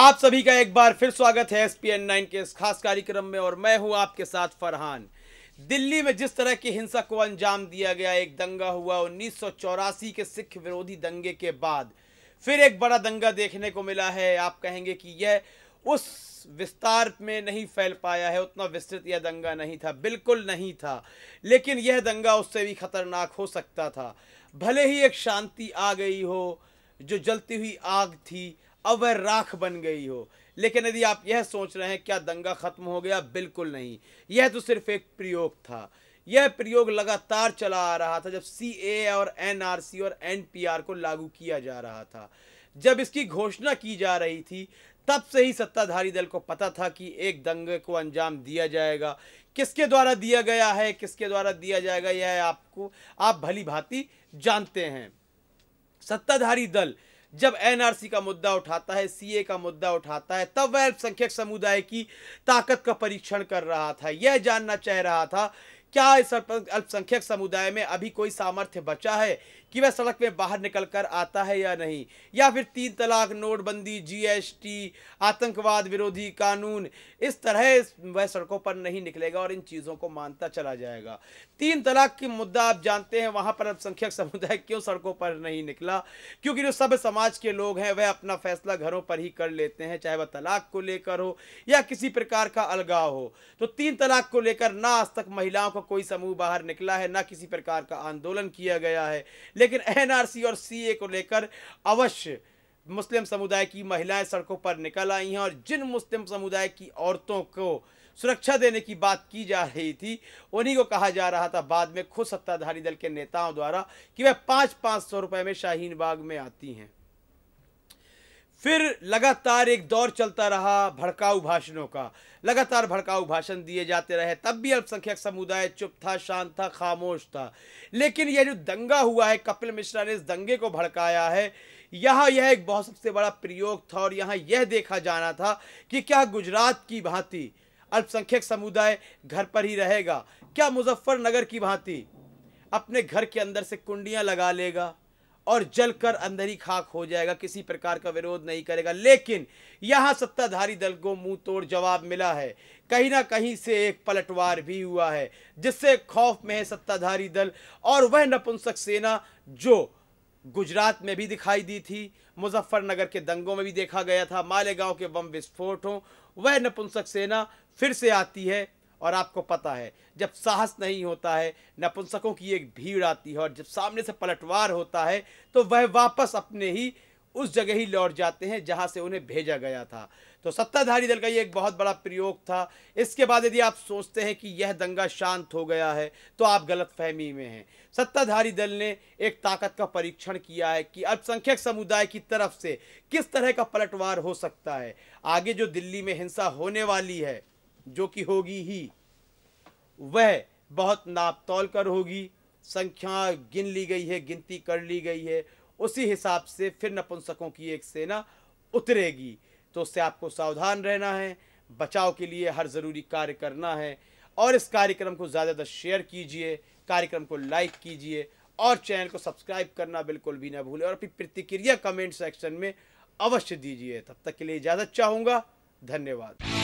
आप सभी का एक बार फिर स्वागत है एस पी एन नाइन के इस खास कार्यक्रम में और मैं हूं आपके साथ फरहान दिल्ली में जिस तरह की हिंसा को अंजाम दिया गया एक दंगा हुआ उन्नीस के सिख विरोधी दंगे के बाद फिर एक बड़ा दंगा देखने को मिला है आप कहेंगे कि यह उस विस्तार में नहीं फैल पाया है उतना विस्तृत यह दंगा नहीं था बिल्कुल नहीं था लेकिन यह दंगा उससे भी खतरनाक हो सकता था भले ही एक शांति आ गई हो जो जलती हुई आग थी अब वह राख बन गई हो लेकिन यदि आप यह सोच रहे हैं क्या दंगा ख़त्म हो गया बिल्कुल नहीं यह तो सिर्फ एक प्रयोग था यह प्रयोग लगातार चला आ रहा था जब सी और एन और एन को लागू किया जा रहा था जब इसकी घोषणा की जा रही थी तब से ही सत्ताधारी दल को पता था कि एक दंगे को अंजाम दिया जाएगा किसके द्वारा दिया गया है किसके द्वारा दिया जाएगा यह आपको आप भली भांति जानते हैं सत्ताधारी दल जब एनआरसी का मुद्दा उठाता है सीए का मुद्दा उठाता है तब वह अल्पसंख्यक समुदाय की ताकत का परीक्षण कर रहा था यह जानना चाह रहा था क्या इस अल्पसंख्यक समुदाय में अभी कोई सामर्थ्य बचा है कि वह सड़क में बाहर निकल कर आता है या नहीं या फिर तीन तलाक नोटबंदी जीएसटी आतंकवाद विरोधी कानून इस तरह वह सड़कों पर नहीं निकलेगा और इन चीज़ों को मानता चला जाएगा तीन तलाक की मुद्दा आप जानते हैं वहाँ पर अल्पसंख्यक समुदाय क्यों सड़कों पर नहीं निकला क्योंकि जो सब समाज के लोग हैं वह अपना फैसला घरों पर ही कर लेते हैं चाहे वह तलाक को लेकर हो या किसी प्रकार का अलगाव हो तो तीन तलाक को लेकर ना आज तक महिलाओं को कोई समूह बाहर निकला है ना किसी प्रकार का आंदोलन किया गया है लेकिन एनआरसी और सीए को लेकर अवश्य मुस्लिम समुदाय की महिलाएं सड़कों पर निकल आई हैं और जिन मुस्लिम समुदाय की औरतों को सुरक्षा देने की बात की जा रही थी उन्हीं को कहा जा रहा था बाद में खुद सत्ताधारी दल के नेताओं द्वारा कि वह पाँच पाँच सौ रुपये में शाहीन बाग में आती हैं फिर लगातार एक दौर चलता रहा भड़काऊ भाषणों का लगातार भड़काऊ भाषण दिए जाते रहे तब भी अल्पसंख्यक समुदाय चुप था शांत था खामोश था लेकिन यह जो दंगा हुआ है कपिल मिश्रा ने इस दंगे को भड़काया है यहाँ यह एक बहुत सबसे बड़ा प्रयोग था और यहाँ यह देखा जाना था कि क्या गुजरात की भांति अल्पसंख्यक समुदाय घर पर ही रहेगा क्या मुजफ्फरनगर की भांति अपने घर के अंदर से कुंडियाँ लगा लेगा और जलकर अंदर ही खाक हो जाएगा किसी प्रकार का विरोध नहीं करेगा लेकिन यहां सत्ताधारी दल को मुंह तोड़ जवाब मिला है कहीं ना कहीं से एक पलटवार भी हुआ है जिससे खौफ में है सत्ताधारी दल और वह नपुंसक सेना जो गुजरात में भी दिखाई दी थी मुजफ्फरनगर के दंगों में भी देखा गया था मालेगांव के बम विस्फोट हों वह नपुंसक सेना फिर से आती है और आपको पता है जब साहस नहीं होता है नपुंसकों की एक भीड़ आती है और जब सामने से पलटवार होता है तो वह वापस अपने ही उस जगह ही लौट जाते हैं जहां से उन्हें भेजा गया था तो सत्ताधारी दल का ये एक बहुत बड़ा प्रयोग था इसके बाद यदि आप सोचते हैं कि यह दंगा शांत हो गया है तो आप गलत फहमी में हैं सत्ताधारी दल ने एक ताकत का परीक्षण किया है कि अल्पसंख्यक समुदाय की तरफ से किस तरह का पलटवार हो सकता है आगे जो दिल्ली में हिंसा होने वाली है जो कि होगी ही वह बहुत नाप तोल कर होगी संख्या गिन ली गई है गिनती कर ली गई है उसी हिसाब से फिर नपुंसकों की एक सेना उतरेगी तो उससे आपको सावधान रहना है बचाव के लिए हर ज़रूरी कार्य करना है और इस कार्यक्रम को ज़्यादा ज़्यादा शेयर कीजिए कार्यक्रम को लाइक कीजिए और चैनल को सब्सक्राइब करना बिल्कुल भी ना भूलें और अपनी प्रतिक्रिया कमेंट सेक्शन में अवश्य दीजिए तब तक के लिए इजाज़त चाहूँगा धन्यवाद